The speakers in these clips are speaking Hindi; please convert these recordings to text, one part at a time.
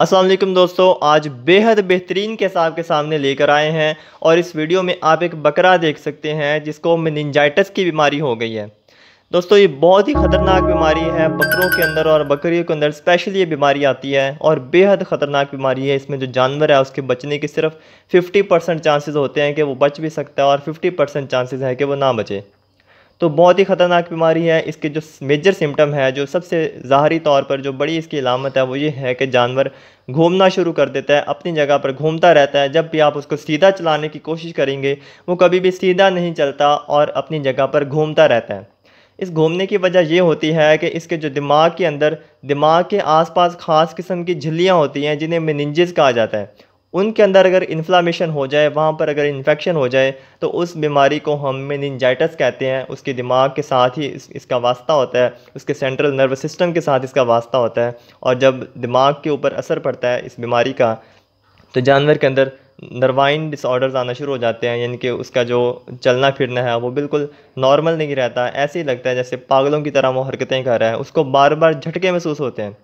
असलम दोस्तों आज बेहद बेहतरीन केस आपके सामने लेकर आए हैं और इस वीडियो में आप एक बकरा देख सकते हैं जिसको मेनिंजाइटस की बीमारी हो गई है दोस्तों ये बहुत ही ख़तरनाक बीमारी है बकरों के अंदर और बकरियों के अंदर स्पेशली ये बीमारी आती है और बेहद ख़तरनाक बीमारी है इसमें जो जानवर है उसके बचने के सिर्फ 50 परसेंट चांसेज़ होते हैं कि वो बच भी सकता है और 50 परसेंट चांसेज़ हैं कि वो ना बचे तो बहुत ही ख़तरनाक बीमारी है इसके जो मेजर सिम्टम है जो सबसे ज़ाहरी तौर पर जो बड़ी इसकी अलामत है वो ये है कि जानवर घूमना शुरू कर देता है अपनी जगह पर घूमता रहता है जब भी आप उसको सीधा चलाने की कोशिश करेंगे वो कभी भी सीधा नहीं चलता और अपनी जगह पर घूमता रहता है इस घूमने की वजह ये होती है कि इसके जो दिमाग के अंदर दिमाग के आसपास ख़ास किस्म की झिल्लियाँ होती हैं जिन्हें मेनिंजिस कहा जाता है उनके अंदर अगर इन्फ्लामेशन हो जाए वहाँ पर अगर इन्फेक्शन हो जाए तो उस बीमारी को हम मेनिनजाइटस कहते हैं उसके दिमाग के साथ ही इस, इसका वास्ता होता है उसके सेंट्रल नर्वस सिस्टम के साथ इसका वास्ता होता है और जब दिमाग के ऊपर असर पड़ता है इस बीमारी का तो जानवर के अंदर नर्वाइन डिसऑर्डर्स आना शुरू हो जाते हैं यानी कि उसका जो चलना फिरना है वो बिल्कुल नॉर्मल नहीं रहता ऐसे ही लगता है जैसे पागलों की तरह वो हरकतें कर रहा है उसको बार बार झटके महसूस होते हैं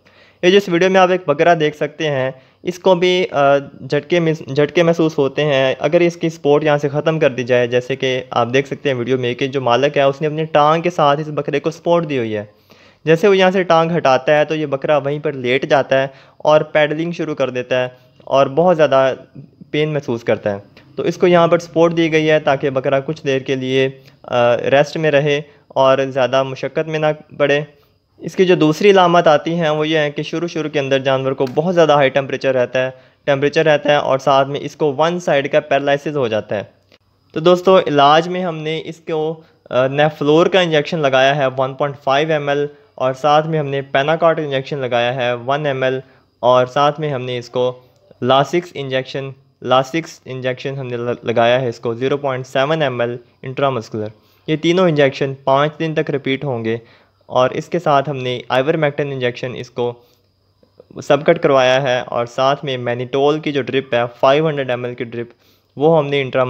ये जिस वीडियो में आप एक बकरा देख सकते हैं इसको भी झटके झटके महसूस होते हैं अगर इसकी स्पोर्ट यहाँ से ख़त्म कर दी जाए जैसे कि आप देख सकते हैं वीडियो में कि जो मालक है उसने अपनी टांग के साथ इस बकरे को स्पोर्ट दी हुई है जैसे वो यहाँ से टांग हटाता है तो ये बकरा वहीं पर लेट जाता है और पैडलिंग शुरू कर देता है और बहुत ज़्यादा पेन महसूस करता है तो इसको यहाँ पर सपोर्ट दी गई है ताकि बकरा कुछ देर के लिए रेस्ट में रहे और ज़्यादा मशक्क़त में ना पड़े इसकी जो दूसरी लामत आती हैं वो ये हैं कि शुरू शुरू के अंदर जानवर को बहुत ज़्यादा हाई टेम्परेचर रहता है टेम्परेचर रहता है और साथ में इसको वन साइड का पैरालिसिस हो जाता है तो दोस्तों इलाज में हमने इसको नेफ्लोर का इंजेक्शन लगाया है 1.5 पॉइंट और साथ में हमने पेनाकॉट इंजेक्शन लगाया है 1 एम और साथ में हमने इसको लासिक्स इंजेक्शन लासिक्स इंजेक्शन हमने लगाया है इसको 0.7 पॉइंट एम इंट्रामस्कुलर ये तीनों इंजेक्शन पाँच दिन तक रिपीट होंगे और इसके साथ हमने आइवरमेक्टिन इंजेक्शन इसको सबकट करवाया है और साथ में मैनीटोल की जो ड्रिप है 500 हंड्रेड की ड्रिप वो हमने इंट्रा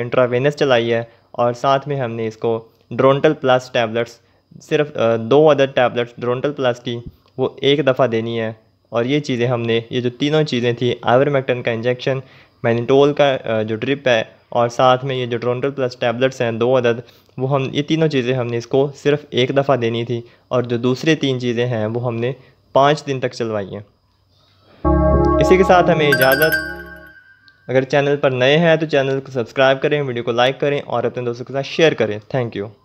इंट्रावेनस uh, चलाई है और साथ में हमने इसको ड्रोनटल प्लस टैबलेट्स सिर्फ uh, दो अदर टैबलेट्स ड्रोनटल प्लस की वो एक दफ़ा देनी है और ये चीज़ें हमने ये जो तीनों चीज़ें थी आइवरमेक्टन का इंजेक्शन मैनीटोल का uh, जो ड्रिप है और साथ में ये जो ट्रोंटल प्लस टैबलेट्स हैं दो अदद वो हम ये तीनों चीज़ें हमने इसको सिर्फ एक दफ़ा देनी थी और जो दूसरे तीन चीज़ें हैं वो हमने पाँच दिन तक चलवाई हैं इसी के साथ हमें इजाज़त अगर चैनल पर नए हैं तो चैनल को सब्सक्राइब करें वीडियो को लाइक करें और अपने दोस्तों के साथ शेयर करें थैंक यू